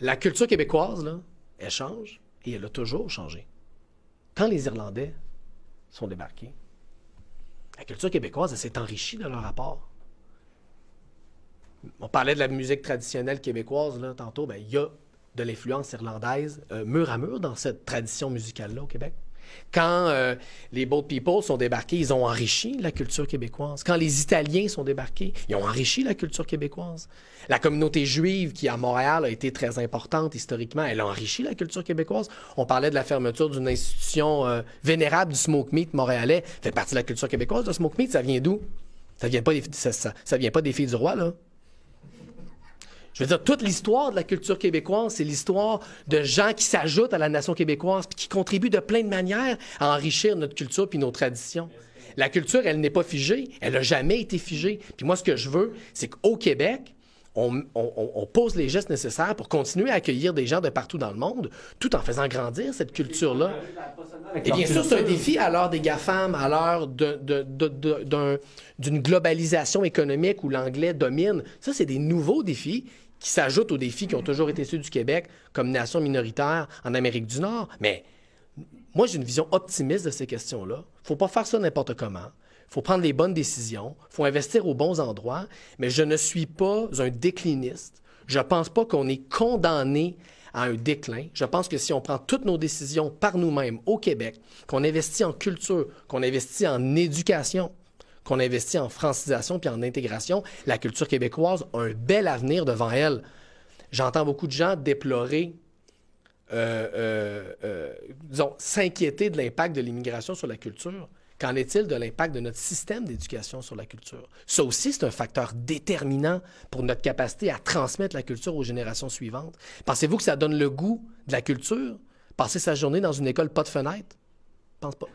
la culture québécoise, là, elle change et elle a toujours changé. Quand les Irlandais sont débarqués, la culture québécoise, s'est enrichie de leur rapport. On parlait de la musique traditionnelle québécoise là, tantôt. Ben, il y a de l'influence irlandaise euh, mur à mur dans cette tradition musicale-là au Québec. Quand euh, les Bold People sont débarqués, ils ont enrichi la culture québécoise. Quand les Italiens sont débarqués, ils ont enrichi la culture québécoise. La communauté juive, qui à Montréal a été très importante historiquement, elle a enrichi la culture québécoise. On parlait de la fermeture d'une institution euh, vénérable du smoke meat montréalais. Ça fait partie de la culture québécoise, le smoke meat. Ça vient d'où? Ça vient ça, vient pas des filles du roi, là. Je veux dire, toute l'histoire de la culture québécoise, c'est l'histoire de gens qui s'ajoutent à la nation québécoise puis qui contribuent de plein de manières à enrichir notre culture puis nos traditions. La culture, elle n'est pas figée, elle n'a jamais été figée. Puis moi, ce que je veux, c'est qu'au Québec, on, pose les gestes nécessaires pour continuer à accueillir des gens de partout dans le monde, tout en faisant grandir cette culture-là. Et eh bien sûr, c'est un défi à l'heure des GAFAM, à l'heure d'une globalisation économique où l'anglais domine. Ça, c'est des nouveaux défis qui s'ajoutent aux défis qui ont toujours été ceux du Québec comme nation minoritaire en Amérique du Nord. Mais moi, j'ai une vision optimiste de ces questions-là. Il faut pas faire ça n'importe comment. faut prendre les bonnes décisions. Il faut investir aux bons endroits. Mais je ne suis pas un décliniste. Je ne pense pas qu'on est condamné à un déclin. Je pense que si on prend toutes nos décisions par nous-mêmes au Québec, qu'on investit en culture, qu'on investit en éducation, qu'on investit en francisation puis en intégration, la culture québécoise a un bel avenir devant elle. J'entends beaucoup de gens déplorer, euh, euh, euh, disons, s'inquiéter de l'impact de l'immigration sur la culture. Qu'en est-il de l'impact de notre système d'éducation sur la culture? Ça aussi, c'est un facteur déterminant pour notre capacité à transmettre la culture aux générations suivantes. Pensez-vous que ça donne le goût de la culture? Passer sa journée dans une école pas de fenêtre? Pense pas.